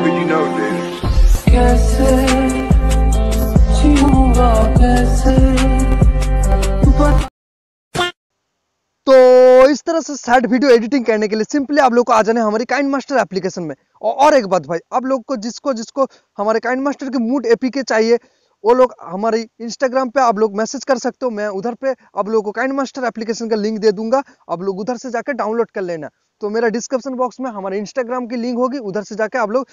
longer you know this. तो इस तरह से सैड वीडियो एडिटिंग करने के लिए सिंपली आप लोग को आ जाने हमारे हमारी काइंड मास्टर एप्लीकेशन में और एक बात भाई आप लोग को जिसको जिसको हमारे काइंड मास्टर के मूड एपी के चाहिए वो लोग हमारी इंस्टाग्राम पे आप लोग मैसेज कर सकते हो मैं उधर पे आप लोगों को काइंड मास्टर एप्लीकेशन का लिंक दे दूंगा आप लोग उधर से जाकर डाउनलोड कर लेना तो मेरा डिस्क्रिप्शन बॉक्स में हमारे इंस्टाग्राम की लिंक होगी उधर से जाके आप लोग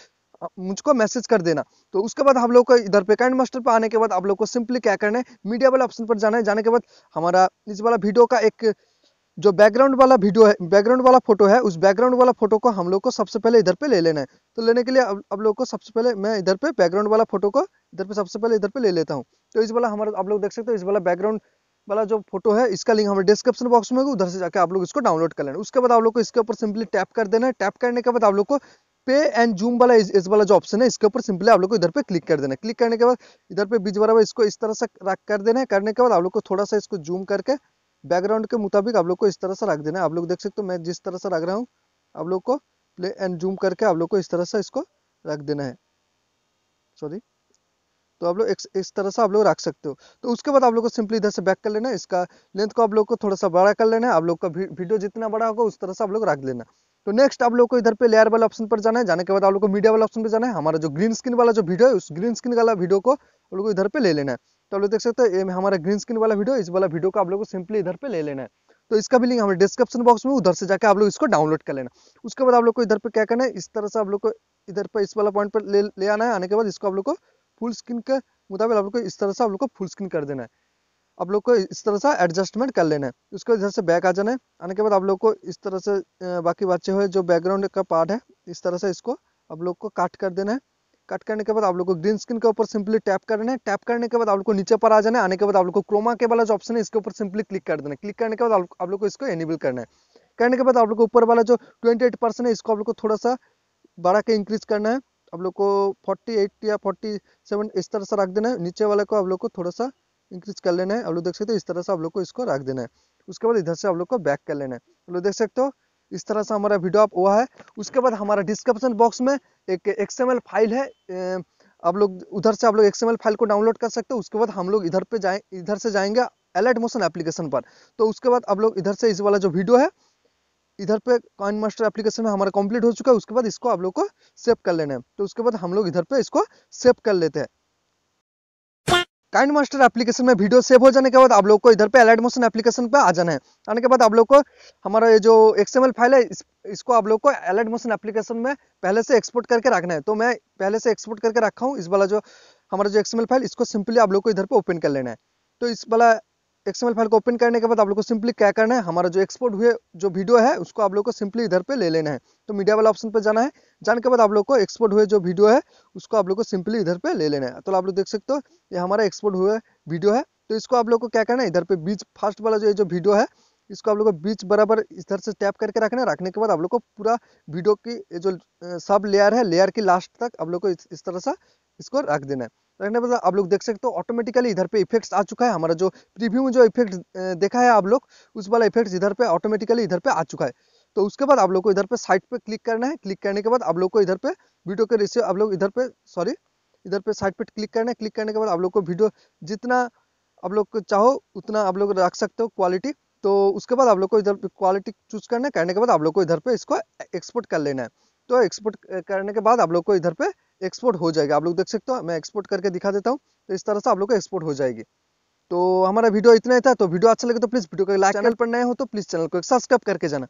मुझको मैसेज कर देना तो उसके बाद आप लोग को इधर पे काइंड मास्टर पे आने के बाद आप लोग को सिंपली क्या करना है मीडिया वाले ऑप्शन पर जाना है जाने के बाद हमारा इस वाला वीडियो का एक जो बैकग्राउंड वाला वीडियो है बैकग्राउंड वाला फोटो है उस बैकग्राउंड वाला फोटो को हम लोग को सबसे पहले इधर पे ले लेना है तो लेने के लिए अब आप लोग को सबसे पहले मैं इधर पे बैकग्राउंड वाला फोटो को इधर पे सबसे पहले इधर पे ले लेता हूँ तो इस वाला हमारा आप लोग देख सकते हो इस वाला बैकग्राउंड वाला जो फोटो है इसका लिंक हमारे डिस्क्रिप्शन बॉक्स में उधर से जाकर आप लोग इसको डाउनलोड कर लेना उसके बाद आप लोग को इसके ऊपर सिंपली टैप कर देना है टैप करने के बाद आप लोग को पे एंड जूम वाला इस, वाला जो ऑप्शन है इसके ऊपर सिंपली आप लोग को इधर पे क्लिक कर देना है क्लिक करने के बाद इधर पे बीच बराबर इसको इस तरह से कर देना है करने के बाद आप लोग को थोड़ा सा इसको जूम करके बैकग्राउंड के मुताबिक आप लोग को इस तरह से रख देना है आप लोग देख सकते हो मैं जिस तरह से रख रहा हूँ आप लोग को प्ले एंड जूम करके आप लोग को इस तरह से इसको रख देना है सॉरी तो आप लोग इस तरह से आप लोग रख सकते हो तो उसके बाद आप लोग को सिंपली इधर से बैक कर लेना है इसका लेंथ को आप लोग को थोड़ा सा बड़ा कर लेना है आप लोग का वीडियो जितना बड़ा होगा उस तरह से आप लोग रख लेना तो नेक्स्ट आप लोग को इधर पे लेयर वाले ऑप्शन पर जाना है जाने के बाद आप लोग को मीडिया वाले ऑप्शन पर जाना है हमारा जो ग्रीन स्क्रीन वाला जो वीडियो है उस ग्रीन स्क्रीन वाला वीडियो को आप लोग इधर पे ले लेना है तो आप लोग देख सकते हो हमारा ग्रीन स्क्रीन वाला वीडियो इस वाला वीडियो को आप लोग को सिंपली इधर पे ले लेना है तो इसका भी लिंक हमारे डिस्क्रिप्शन बॉक्स में उधर से जाकर आप लोग इसको डाउनलोड कर लेना उसके बाद आप लोग को इधर पे क्या करना है इस तरह से आप लोग को इधर पे इस वाला पॉइंट पर ले ले आना है आने के बाद इसको आप लोग को फुल स्क्रीन के मुताबिक आप लोग को इस तरह से आप लोग को फुल स्क्रीन कर देना है आप लोग को इस तरह से एडजस्टमेंट कर लेना है बाद इधर से बैक आ जाना है आने के बाद आप लोग को इस तरह से बाकी बच्चे हुए जो बैकग्राउंड का पार्ट है इस तरह से इसको आप लोग को काट कर देना है कट करने के बाद आप लोग को ग्रीन स्क्रीन के ऊपर सिंपली टैप करना है टैप करने के बाद आप लोग को नीचे पर आ जाना है आने के बाद आप लोग को क्रोमा के वाला जो ऑप्शन है इसके ऊपर सिंपली क्लिक कर देना है क्लिक करने के बाद आप लोग को इसको एनेबल करना है करने के बाद आप लोग को ऊपर वाला जो ट्वेंटी एट परसेंट है इसको आप लोग को थोड़ा सा बढ़ा के इंक्रीज करना है आप लोग को फोर्टी एट या फोर्टी सेवन इस तरह से रख देना है नीचे वाले को आप लोग को थोड़ा सा इंक्रीज कर लेना है आप लोग देख सकते हो इस तरह से आप लोग को इसको रख देना है उसके बाद इधर से आप लोग को बैक कर लेना है आप लोग देख सकते हो इस तरह से हमारा वीडियो आप हुआ है उसके बाद हमारा डिस्क्रिप्शन बॉक्स में एक एक्सएमएल फाइल है आप लोग उधर से आप लोग एक्सएमएल फाइल को डाउनलोड कर सकते हो उसके बाद हम लोग इधर पे जाए इधर से जाएंगे अलर्ट मोशन एप्लीकेशन पर तो उसके बाद आप लोग इधर से इस वाला जो वीडियो है इधर पे कॉइन मास्टर एप्लीकेशन में हमारा कंप्लीट हो चुका है उसके बाद इसको आप लोग को सेव कर लेना है तो उसके बाद हम लोग इधर पे इसको सेव कर लेते हैं काइंड मास्टर एप्लीकेशन में वीडियो सेव हो जाने के बाद आप लोग को इधर पे अलर्ट मोशन एप्लीकेशन पे आ जाना है आने के बाद आप लोग को हमारा ये जो एक्सएमएल फाइल है इस, इसको आप लोग को अलर्ट मोशन एप्लीकेशन में पहले से एक्सपोर्ट करके रखना है तो मैं पहले से एक्सपोर्ट करके रखा हूँ इस वाला जो हमारा जो एक्सएमएल फाइल इसको सिंपली आप लोग को इधर पे ओपन कर लेना है तो इस वाला एक्सएमएल फाइल को ओपन करने के बाद आप लोग को सिंपली क्या करना है हमारा जो एक्सपोर्ट हुए जो वीडियो है उसको आप लोग को सिंपली इधर पे ले लेना है तो मीडिया वाला ऑप्शन पे जाना है जाने के बाद आप लोग को एक्सपोर्ट हुए जो वीडियो है उसको आप लोग को सिंपली इधर पे ले लेना है तो आप लोग देख सकते हो ये हमारा एक्सपोर्ट हुए वीडियो है तो इसको आप लोग को क्या करना है इधर पे बीच फर्स्ट वाला जो ये जो वीडियो है इसको आप लोग को बीच बराबर इधर से टैप करके रखना है रखने के बाद आप लोग को पूरा वीडियो की जो सब लेयर है लेयर की लास्ट तक आप लोग को इस तरह से इसको रख देना है रखने पर आप लोग देख सकते हो ऑटोमेटिकली इधर पे इफेक्ट्स आ चुका है हमारा जो प्रीव्यू में जो इफेक्ट देखा है आप लोग उस वाला इफेक्ट्स इधर पे ऑटोमेटिकली इधर पे आ चुका है तो उसके बाद आप लोग को इधर पे साइट पे क्लिक करना है क्लिक करने के बाद आप लोग को इधर पे वीडियो के रेशियो आप लोग इधर पे सॉरी इधर पे साइट पे क्लिक करना है क्लिक करने के बाद आप लोग को वीडियो जितना आप लोग को चाहो उतना आप लोग रख सकते हो क्वालिटी तो उसके बाद आप लोग को इधर क्वालिटी चूज करना है करने के बाद आप लोग को इधर पे इसको एक्सपोर्ट कर लेना है तो एक्सपोर्ट करने के बाद आप लोग को इधर पे एक्सपोर्ट हो जाएगी आप लोग देख सकते हो मैं एक्सपोर्ट करके दिखा देता हूँ तो इस तरह से आप लोग को एक्सपोर्ट हो जाएगी तो हमारा वीडियो इतना ही था तो वीडियो अच्छा लगे तो प्लीज़ वीडियो को लाइक चैनल पर नए हो तो प्लीज़ चैनल को सब्सक्राइब करके जाना